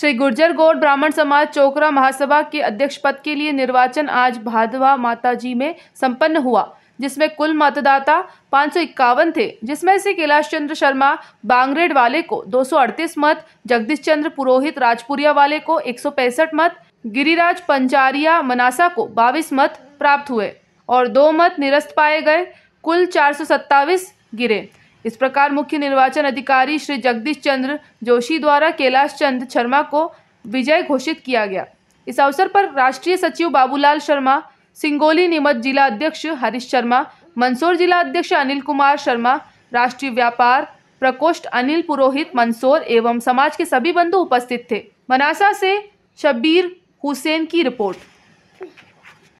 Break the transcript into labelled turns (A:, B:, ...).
A: श्री गुर्जर गौर ब्राह्मण समाज चोकरा महासभा के अध्यक्ष पद के लिए निर्वाचन आज भादवा माताजी में संपन्न हुआ जिसमें कुल मतदाता पाँच थे जिसमें से कैलाश चंद्र शर्मा बांगरेड वाले को 238 मत जगदीश चंद्र पुरोहित राजपुरिया वाले को एक मत गिरिराज पंचारिया मनासा को बाईस मत प्राप्त हुए और दो मत निरस्त पाए गए कुल चार गिरे इस प्रकार मुख्य निर्वाचन अधिकारी श्री जगदीश चंद्र जोशी द्वारा कैलाश चंद शर्मा को विजय घोषित किया गया इस अवसर पर राष्ट्रीय सचिव बाबूलाल शर्मा सिंगोली नीमच जिला अध्यक्ष हरीश शर्मा मंदसौर जिला अध्यक्ष अनिल कुमार शर्मा राष्ट्रीय व्यापार प्रकोष्ठ अनिल पुरोहित मंदसौर एवं समाज के सभी बंधु उपस्थित थे मनासा से शब्बीर हुसैन की रिपोर्ट